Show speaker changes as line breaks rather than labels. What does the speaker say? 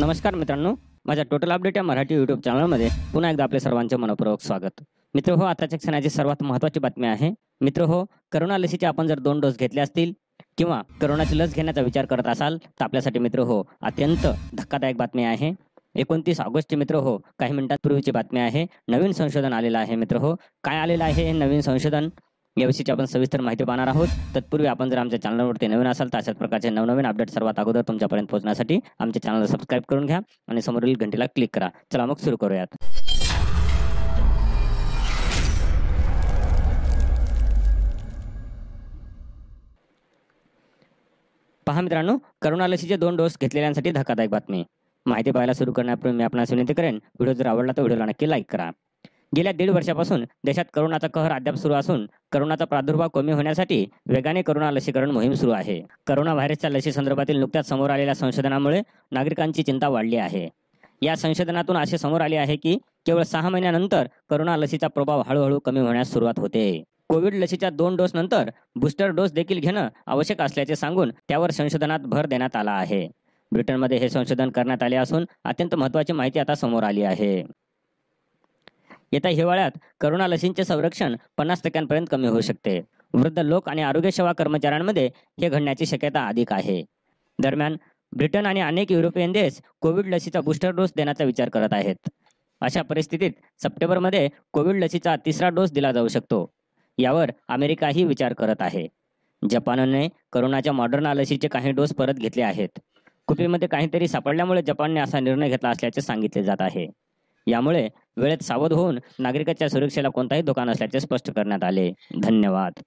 नमस्कार मित्रांनो माझ्या टोटल अपडेट या मराठी युट्यूब चॅनलमध्ये पुन्हा एकदा आपल्या सर्वांचे मनपूर्वक स्वागत मित्र हो आताच्या क्षणाची सर्वात महत्त्वाची बातमी आहे मित्र हो करोना लसीचे आपण जर दोन डोस घेतले असतील किंवा करोनाची लस घेण्याचा विचार करत असाल तर आपल्यासाठी मित्र हो अत्यंत धक्कादायक बातमी आहे एकोणतीस ऑगस्ट मित्र हो काही मिनिटांपूर्वीची बातमी आहे नवीन संशोधन आलेलं आहे मित्र हो काय आलेलं आहे हे नवीन संशोधन याविषयीची आपण सविस्तर माहिती पाहणार आहोत तत्पूर्वी आपण जर आमच्या चॅनलवरती नवीन असाल तर अशाच प्रकारचे नवनवीन अपडेट सर्वात अगोदर तुमच्यापर्यंत पोहोचण्यासाठी आमच्या चॅनलला सबस्क्राईब करून घ्या आणि समोरील घंटीला क्लिक करा चला मग सुरू करूयात पहा मित्रांनो करोना लसीचे दोन डोस घेतलेल्यांसाठी धक्कादायक बातमी माहिती पाहायला सुरू करण्यापूर्वी मी आपणास विनंती करेन व्हिडिओ जर आवडला तर व्हिडिओला नक्की लाईक करा गेल्या दीड वर्षापासून देशात करोनाचा कहर अद्याप सुरू असून करोनाचा प्रादुर्भाव कमी होण्यासाठी वेगाने करोना लसीकरण मोहीम सुरू आहे करोना व्हायरसच्या संदर्भातील नुकत्याच समोर आलेल्या संशोधनामुळे नागरिकांची चिंता वाढली आहे या संशोधनातून असे समोर आले आहे की केवळ सहा महिन्यानंतर करोना लसीचा प्रभाव हळूहळू कमी होण्यास सुरुवात होते कोविड लसीच्या दोन डोस नंतर बूस्टर डोस देखील घेणं आवश्यक असल्याचे सांगून त्यावर संशोधनात भर देण्यात आला आहे ब्रिटनमध्ये हे संशोधन करण्यात आले असून अत्यंत महत्त्वाची माहिती आता समोर आली आहे येत्या हिवाळ्यात करोना लसींचे संरक्षण पन्नास टक्क्यांपर्यंत कमी होऊ शकते वृद्ध लोक आणि आरोग्य सेवा कर्मचाऱ्यांमध्ये हे घडण्याची शक्यता अधिक आहे दरम्यान ब्रिटन आणि अनेक युरोपियन देश कोविड लसीचा बूस्टर डोस देण्याचा विचार करत आहेत अशा परिस्थितीत सप्टेंबरमध्ये कोविड लसीचा तिसरा डोस दिला जाऊ शकतो यावर अमेरिकाही विचार करत आहे जपानने करोनाच्या मॉडर्न लसीचे काही डोस परत घेतले आहेत कुपीमध्ये काहीतरी सापडल्यामुळे जपानने असा निर्णय घेतला असल्याचे सांगितले जात आहे यामुळे वेळेत सावध होऊन नागरिकांच्या सुरक्षेला कोणताही धोका नसल्याचे स्पष्ट करण्यात आले धन्यवाद